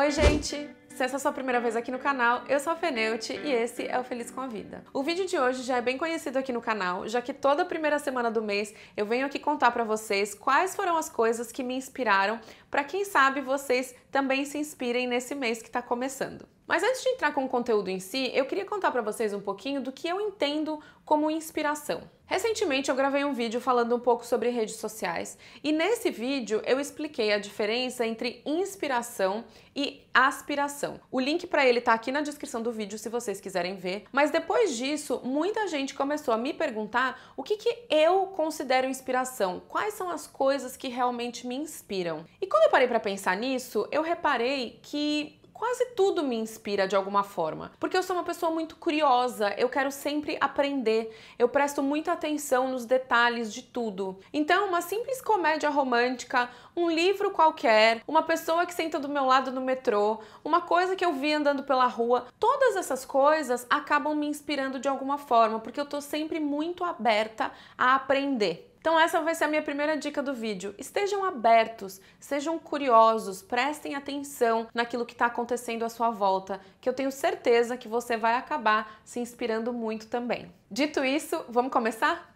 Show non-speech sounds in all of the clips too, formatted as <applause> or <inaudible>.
Oi, gente! Se essa é a sua primeira vez aqui no canal, eu sou a Feneute e esse é o Feliz com a Vida. O vídeo de hoje já é bem conhecido aqui no canal, já que toda primeira semana do mês eu venho aqui contar para vocês quais foram as coisas que me inspiraram, para quem sabe vocês também se inspirem nesse mês que está começando. Mas antes de entrar com o conteúdo em si, eu queria contar para vocês um pouquinho do que eu entendo como inspiração. Recentemente eu gravei um vídeo falando um pouco sobre redes sociais e nesse vídeo eu expliquei a diferença entre inspiração e aspiração. O link para ele está aqui na descrição do vídeo se vocês quiserem ver. Mas depois disso, muita gente começou a me perguntar o que, que eu considero inspiração, quais são as coisas que realmente me inspiram. E quando eu parei para pensar nisso, eu reparei que quase tudo me inspira de alguma forma, porque eu sou uma pessoa muito curiosa, eu quero sempre aprender, eu presto muita atenção nos detalhes de tudo. Então, uma simples comédia romântica, um livro qualquer, uma pessoa que senta do meu lado no metrô, uma coisa que eu vi andando pela rua, todas essas coisas acabam me inspirando de alguma forma, porque eu tô sempre muito aberta a aprender. Então essa vai ser a minha primeira dica do vídeo. Estejam abertos, sejam curiosos, prestem atenção naquilo que está acontecendo à sua volta, que eu tenho certeza que você vai acabar se inspirando muito também. Dito isso, vamos começar?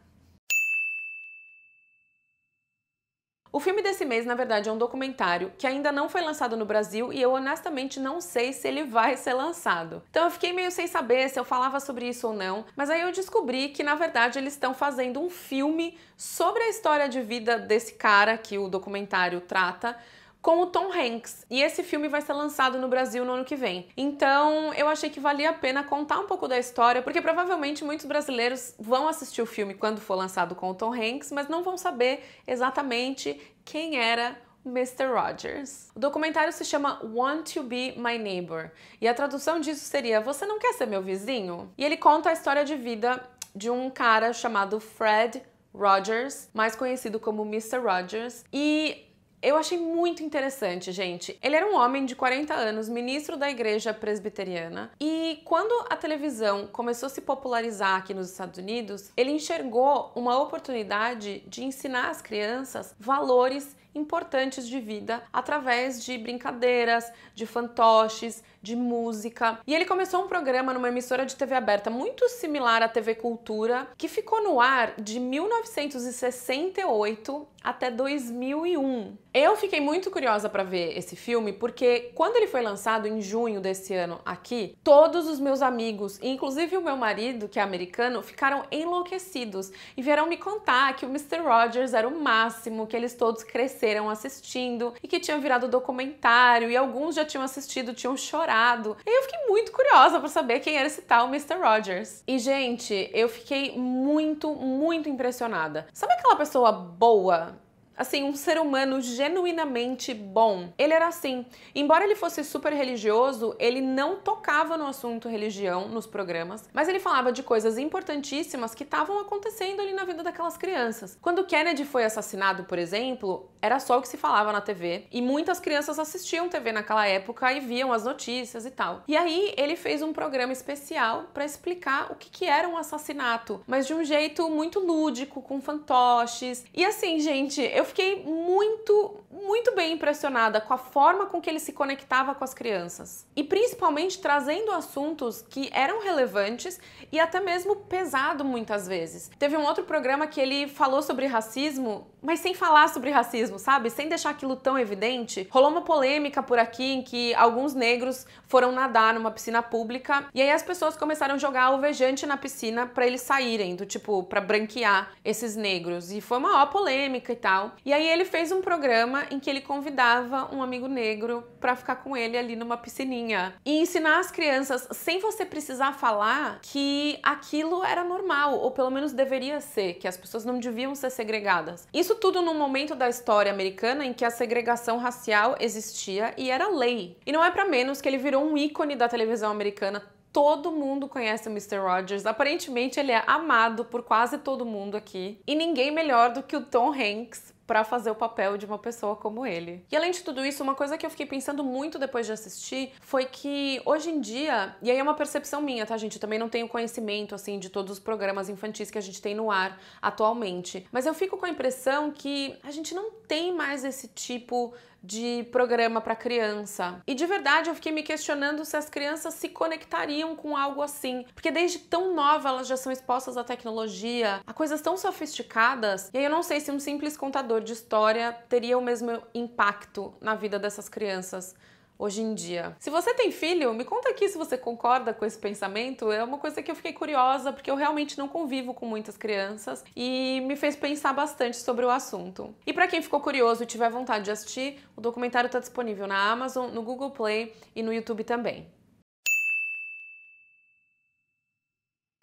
O filme desse mês, na verdade, é um documentário que ainda não foi lançado no Brasil e eu honestamente não sei se ele vai ser lançado. Então eu fiquei meio sem saber se eu falava sobre isso ou não, mas aí eu descobri que na verdade eles estão fazendo um filme sobre a história de vida desse cara que o documentário trata com o Tom Hanks. E esse filme vai ser lançado no Brasil no ano que vem. Então eu achei que valia a pena contar um pouco da história, porque provavelmente muitos brasileiros vão assistir o filme quando for lançado com o Tom Hanks, mas não vão saber exatamente quem era Mr. Rogers. O documentário se chama Want to Be My Neighbor e a tradução disso seria Você não quer ser meu vizinho? E ele conta a história de vida de um cara chamado Fred Rogers, mais conhecido como Mr. Rogers, e eu achei muito interessante, gente. Ele era um homem de 40 anos, ministro da igreja presbiteriana, e quando a televisão começou a se popularizar aqui nos Estados Unidos, ele enxergou uma oportunidade de ensinar às crianças valores importantes de vida através de brincadeiras, de fantoches, de música. E ele começou um programa numa emissora de TV aberta muito similar à TV Cultura, que ficou no ar de 1968 até 2001. Eu fiquei muito curiosa para ver esse filme porque quando ele foi lançado em junho desse ano aqui, todos os meus amigos, inclusive o meu marido, que é americano, ficaram enlouquecidos e vieram me contar que o Mr. Rogers era o máximo, que eles todos cresceram cresceram assistindo e que tinha virado documentário e alguns já tinham assistido, tinham chorado. E eu fiquei muito curiosa para saber quem era esse tal Mr. Rogers. E gente, eu fiquei muito, muito impressionada. Sabe aquela pessoa boa assim, um ser humano genuinamente bom. Ele era assim. Embora ele fosse super religioso, ele não tocava no assunto religião nos programas, mas ele falava de coisas importantíssimas que estavam acontecendo ali na vida daquelas crianças. Quando Kennedy foi assassinado, por exemplo, era só o que se falava na TV e muitas crianças assistiam TV naquela época e viam as notícias e tal. E aí ele fez um programa especial para explicar o que, que era um assassinato, mas de um jeito muito lúdico, com fantoches. E assim, gente, eu eu fiquei muito, muito bem impressionada com a forma com que ele se conectava com as crianças. E principalmente trazendo assuntos que eram relevantes e até mesmo pesado muitas vezes. Teve um outro programa que ele falou sobre racismo, mas sem falar sobre racismo, sabe? Sem deixar aquilo tão evidente. Rolou uma polêmica por aqui em que alguns negros foram nadar numa piscina pública e aí as pessoas começaram a jogar alvejante na piscina para eles saírem, do tipo, para branquear esses negros. E foi uma ó polêmica e tal. E aí ele fez um programa em que ele convidava um amigo negro para ficar com ele ali numa piscininha e ensinar as crianças sem você precisar falar que aquilo era normal ou pelo menos deveria ser, que as pessoas não deviam ser segregadas. Isso tudo num momento da história americana em que a segregação racial existia e era lei. E não é para menos que ele virou um ícone da televisão americana todo mundo conhece o Mr. Rogers. Aparentemente, ele é amado por quase todo mundo aqui. E ninguém melhor do que o Tom Hanks para fazer o papel de uma pessoa como ele. E além de tudo isso, uma coisa que eu fiquei pensando muito depois de assistir foi que hoje em dia, e aí é uma percepção minha, tá, gente? Eu também não tenho conhecimento assim de todos os programas infantis que a gente tem no ar atualmente, mas eu fico com a impressão que a gente não tem mais esse tipo de programa para criança. E de verdade eu fiquei me questionando se as crianças se conectariam com algo assim, porque desde tão nova elas já são expostas à tecnologia, a coisas tão sofisticadas. E aí eu não sei se um simples contador de história teria o mesmo impacto na vida dessas crianças hoje em dia. Se você tem filho, me conta aqui se você concorda com esse pensamento. É uma coisa que eu fiquei curiosa, porque eu realmente não convivo com muitas crianças e me fez pensar bastante sobre o assunto. E para quem ficou curioso e tiver vontade de assistir, o documentário está disponível na Amazon, no Google Play e no YouTube também.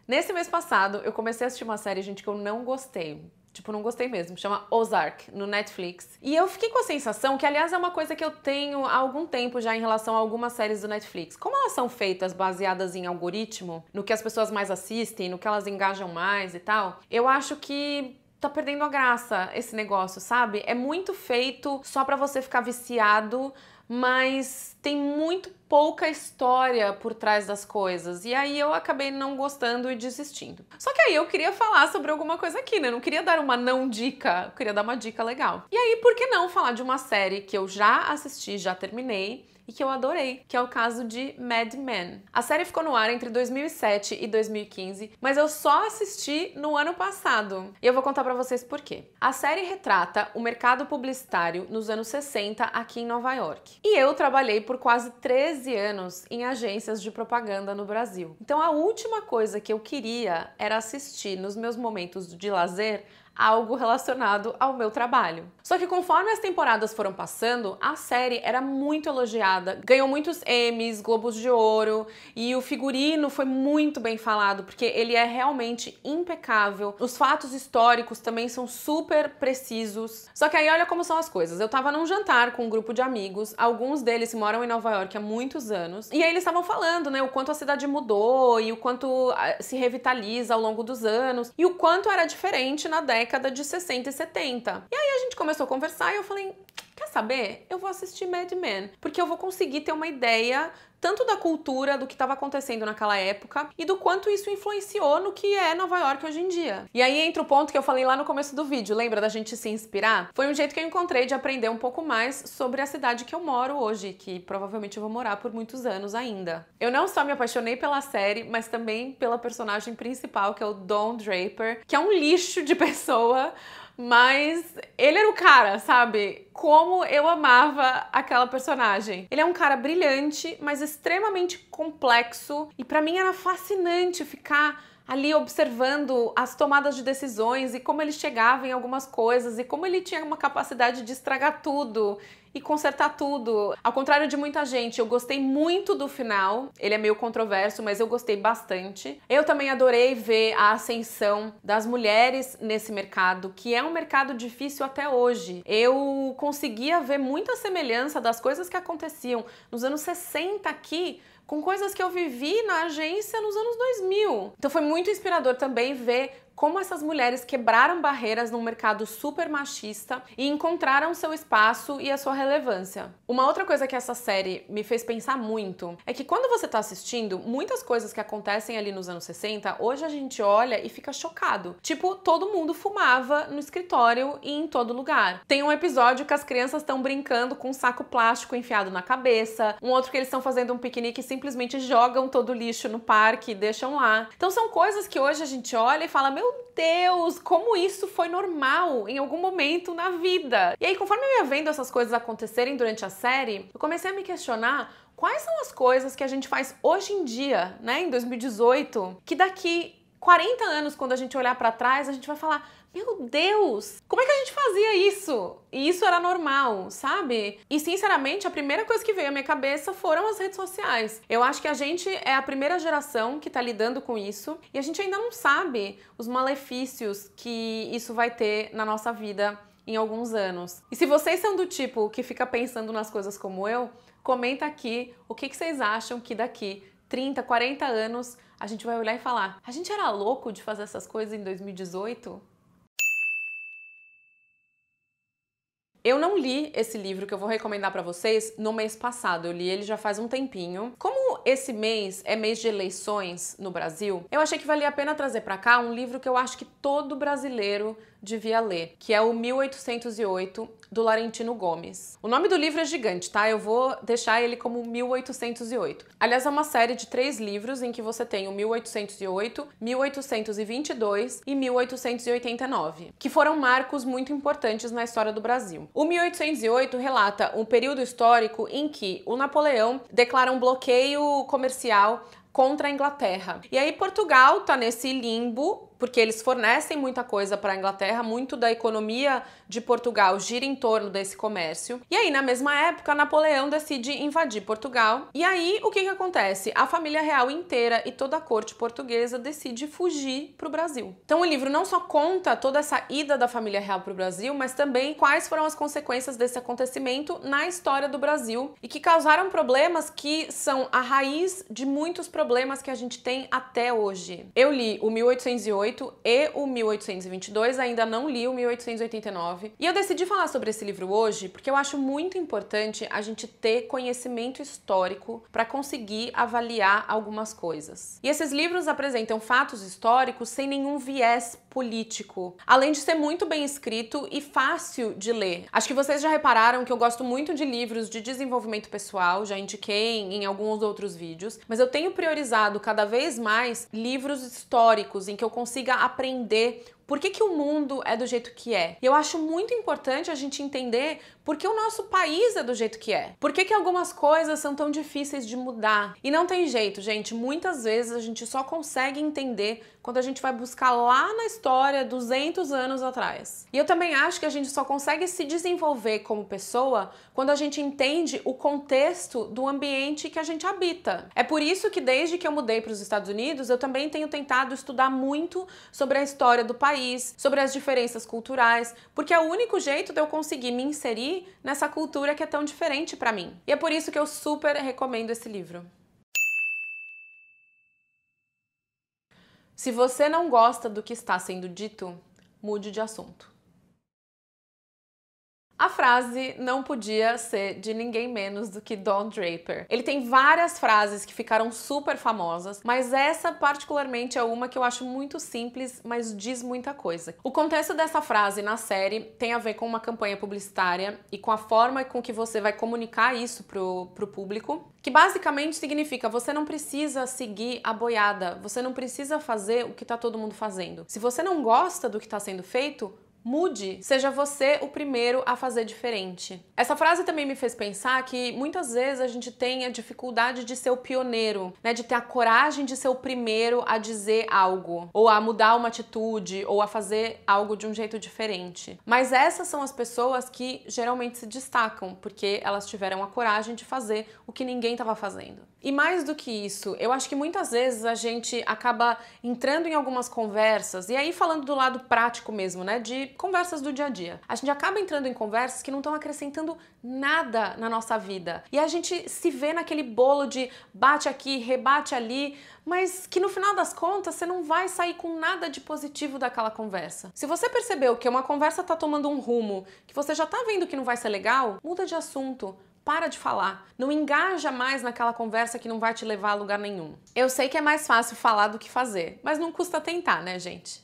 Nesse mês passado, eu comecei a assistir uma série, gente, que eu não gostei. Tipo, não gostei mesmo. Chama Ozark, no Netflix. E eu fiquei com a sensação que, aliás, é uma coisa que eu tenho há algum tempo já em relação a algumas séries do Netflix. Como elas são feitas baseadas em algoritmo, no que as pessoas mais assistem, no que elas engajam mais e tal, eu acho que tá perdendo a graça esse negócio, sabe? É muito feito só para você ficar viciado, mas tem muito pouca história por trás das coisas. E aí eu acabei não gostando e desistindo. Só que aí eu queria falar sobre alguma coisa aqui, né? Eu não queria dar uma não dica, eu queria dar uma dica legal. E aí, por que não falar de uma série que eu já assisti, já terminei, e que eu adorei, que é o caso de Mad Men. A série ficou no ar entre 2007 e 2015, mas eu só assisti no ano passado. E eu vou contar para vocês por quê. A série retrata o mercado publicitário nos anos 60 aqui em Nova York. E eu trabalhei por quase 13 anos em agências de propaganda no Brasil. Então a última coisa que eu queria era assistir nos meus momentos de lazer algo relacionado ao meu trabalho. Só que conforme as temporadas foram passando, a série era muito elogiada, ganhou muitos Emmys, Globos de Ouro e o figurino foi muito bem falado, porque ele é realmente impecável. Os fatos históricos também são super precisos. Só que aí olha como são as coisas. Eu tava num jantar com um grupo de amigos, alguns deles moram em Nova York há muitos anos, e aí eles estavam falando, né, o quanto a cidade mudou e o quanto ah, se revitaliza ao longo dos anos e o quanto era diferente na década década de 60 e 70. E aí a gente começou a conversar e eu falei, quer saber? Eu vou assistir Mad Men, porque eu vou conseguir ter uma ideia tanto da cultura, do que estava acontecendo naquela época e do quanto isso influenciou no que é Nova York hoje em dia. E aí entra o ponto que eu falei lá no começo do vídeo, lembra da gente se inspirar? Foi um jeito que eu encontrei de aprender um pouco mais sobre a cidade que eu moro hoje, que provavelmente eu vou morar por muitos anos ainda. Eu não só me apaixonei pela série, mas também pela personagem principal, que é o Don Draper, que é um lixo de <laughs> pessoa, mas ele era o cara, sabe? Como eu amava aquela personagem. Ele é um cara brilhante, mas extremamente complexo e para mim era fascinante ficar ali observando as tomadas de decisões e como ele chegava em algumas coisas e como ele tinha uma capacidade de estragar tudo e consertar tudo. Ao contrário de muita gente, eu gostei muito do final. Ele é meio controverso, mas eu gostei bastante. Eu também adorei ver a ascensão das mulheres nesse mercado, que é um mercado difícil até hoje. Eu conseguia ver muita semelhança das coisas que aconteciam nos anos 60 aqui com coisas que eu vivi na agência nos anos 2000. Então foi muito inspirador também ver como essas mulheres quebraram barreiras num mercado super machista e encontraram seu espaço e a sua relevância. Uma outra coisa que essa série me fez pensar muito é que quando você está assistindo, muitas coisas que acontecem ali nos anos 60, hoje a gente olha e fica chocado. Tipo, todo mundo fumava no escritório e em todo lugar. Tem um episódio que as crianças estão brincando com um saco plástico enfiado na cabeça, um outro que eles estão fazendo um piquenique e simplesmente jogam todo o lixo no parque e deixam lá. Então são coisas que hoje a gente olha e fala: "Meu meu Deus, como isso foi normal em algum momento na vida. E aí, conforme eu ia vendo essas coisas acontecerem durante a série, eu comecei a me questionar quais são as coisas que a gente faz hoje em dia, né, em 2018, que daqui 40 anos, quando a gente olhar para trás, a gente vai falar: meu Deus! Como é que a gente fazia isso? E isso era normal, sabe? E sinceramente, a primeira coisa que veio à minha cabeça foram as redes sociais. Eu acho que a gente é a primeira geração que tá lidando com isso e a gente ainda não sabe os malefícios que isso vai ter na nossa vida em alguns anos. E se vocês são do tipo que fica pensando nas coisas como eu, comenta aqui o que, que vocês acham que daqui 30, 40 anos a gente vai olhar e falar: a gente era louco de fazer essas coisas em 2018? Eu não li esse livro que eu vou recomendar para vocês no mês passado. Eu li ele já faz um tempinho. Como esse mês é mês de eleições no Brasil, eu achei que valia a pena trazer para cá um livro que eu acho que todo brasileiro devia ler, que é o 1808 do Laurentino Gomes. O nome do livro é gigante, tá? Eu vou deixar ele como 1808. Aliás, é uma série de três livros em que você tem o 1808, 1822 e 1889, que foram marcos muito importantes na história do Brasil. O 1808 relata um período histórico em que o Napoleão declara um bloqueio comercial contra a Inglaterra. E aí Portugal tá nesse limbo porque eles fornecem muita coisa para a Inglaterra, muito da economia de Portugal gira em torno desse comércio. E aí, na mesma época, Napoleão decide invadir Portugal. E aí, o que, que acontece? A família real inteira e toda a corte portuguesa decide fugir para o Brasil. Então, o livro não só conta toda essa ida da família real para o Brasil, mas também quais foram as consequências desse acontecimento na história do Brasil e que causaram problemas que são a raiz de muitos problemas que a gente tem até hoje. Eu li o 1808 1888 e o 1822, ainda não li o 1889. E eu decidi falar sobre esse livro hoje porque eu acho muito importante a gente ter conhecimento histórico para conseguir avaliar algumas coisas. E esses livros apresentam fatos históricos sem nenhum viés político. Além de ser muito bem escrito e fácil de ler. Acho que vocês já repararam que eu gosto muito de livros de desenvolvimento pessoal, já indiquei em alguns outros vídeos, mas eu tenho priorizado cada vez mais livros históricos em que eu consiga aprender por que, que o mundo é do jeito que é? E eu acho muito importante a gente entender por que o nosso país é do jeito que é. Por que, que algumas coisas são tão difíceis de mudar? E não tem jeito, gente. Muitas vezes a gente só consegue entender quando a gente vai buscar lá na história 200 anos atrás. E eu também acho que a gente só consegue se desenvolver como pessoa quando a gente entende o contexto do ambiente que a gente habita. É por isso que desde que eu mudei para os Estados Unidos, eu também tenho tentado estudar muito sobre a história do país país, sobre as diferenças culturais, porque é o único jeito de eu conseguir me inserir nessa cultura que é tão diferente para mim. E é por isso que eu super recomendo esse livro. Se você não gosta do que está sendo dito, mude de assunto. A frase não podia ser de ninguém menos do que Don Draper. Ele tem várias frases que ficaram super famosas, mas essa particularmente é uma que eu acho muito simples, mas diz muita coisa. O contexto dessa frase na série tem a ver com uma campanha publicitária e com a forma com que você vai comunicar isso pro, pro público, que basicamente significa você não precisa seguir a boiada, você não precisa fazer o que tá todo mundo fazendo. Se você não gosta do que está sendo feito, Mude, seja você o primeiro a fazer diferente. Essa frase também me fez pensar que muitas vezes a gente tem a dificuldade de ser o pioneiro, né, de ter a coragem de ser o primeiro a dizer algo, ou a mudar uma atitude, ou a fazer algo de um jeito diferente. Mas essas são as pessoas que geralmente se destacam, porque elas tiveram a coragem de fazer o que ninguém estava fazendo. E mais do que isso, eu acho que muitas vezes a gente acaba entrando em algumas conversas, e aí falando do lado prático mesmo, né, de conversas do dia a dia. A gente acaba entrando em conversas que não estão acrescentando nada na nossa vida. E a gente se vê naquele bolo de bate aqui, rebate ali, mas que no final das contas você não vai sair com nada de positivo daquela conversa. Se você percebeu que uma conversa está tomando um rumo, que você já está vendo que não vai ser legal, muda de assunto. Para de falar. Não engaja mais naquela conversa que não vai te levar a lugar nenhum. Eu sei que é mais fácil falar do que fazer, mas não custa tentar, né, gente?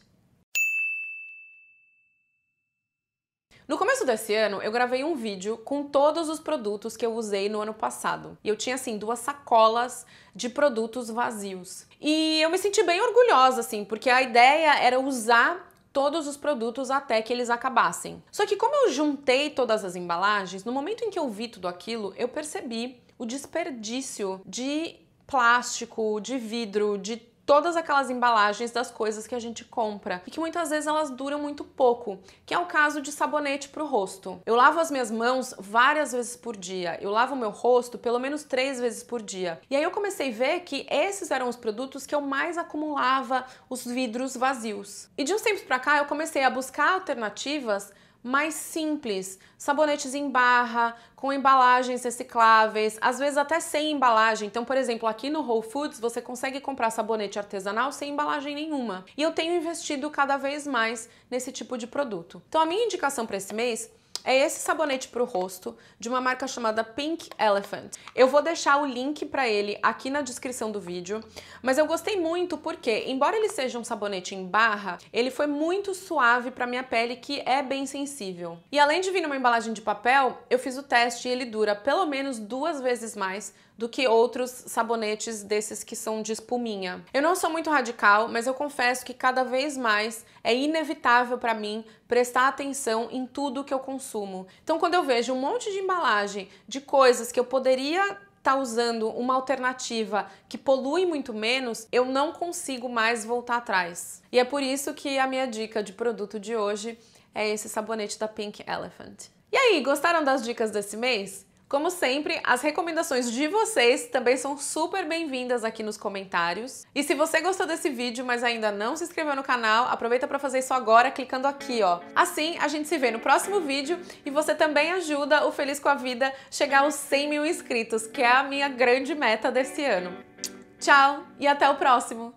No começo desse ano, eu gravei um vídeo com todos os produtos que eu usei no ano passado. E eu tinha, assim, duas sacolas de produtos vazios. E eu me senti bem orgulhosa, assim, porque a ideia era usar todos os produtos até que eles acabassem. Só que como eu juntei todas as embalagens, no momento em que eu vi tudo aquilo, eu percebi o desperdício de plástico, de vidro, de todas aquelas embalagens das coisas que a gente compra e que muitas vezes elas duram muito pouco, que é o caso de sabonete para o rosto. Eu lavo as minhas mãos várias vezes por dia, eu lavo meu rosto pelo menos três vezes por dia. E aí eu comecei a ver que esses eram os produtos que eu mais acumulava os vidros vazios. E de uns tempos para cá eu comecei a buscar alternativas mais simples, sabonetes em barra, com embalagens recicláveis, às vezes até sem embalagem. Então, por exemplo, aqui no Whole Foods você consegue comprar sabonete artesanal sem embalagem nenhuma. E eu tenho investido cada vez mais nesse tipo de produto. Então, a minha indicação para esse mês é esse sabonete para o rosto de uma marca chamada Pink Elephant. Eu vou deixar o link para ele aqui na descrição do vídeo, mas eu gostei muito porque, embora ele seja um sabonete em barra, ele foi muito suave para minha pele que é bem sensível. E além de vir numa embalagem de papel, eu fiz o teste e ele dura pelo menos duas vezes mais do que outros sabonetes desses que são de espuminha. Eu não sou muito radical, mas eu confesso que cada vez mais é inevitável para mim prestar atenção em tudo que eu consumo. Então, quando eu vejo um monte de embalagem de coisas que eu poderia estar tá usando uma alternativa que polui muito menos, eu não consigo mais voltar atrás. E é por isso que a minha dica de produto de hoje é esse sabonete da Pink Elephant. E aí, gostaram das dicas desse mês? Como sempre, as recomendações de vocês também são super bem-vindas aqui nos comentários. E se você gostou desse vídeo, mas ainda não se inscreveu no canal, aproveita para fazer isso agora clicando aqui, ó. Assim, a gente se vê no próximo vídeo e você também ajuda o Feliz com a Vida chegar aos 100 mil inscritos, que é a minha grande meta desse ano. Tchau e até o próximo!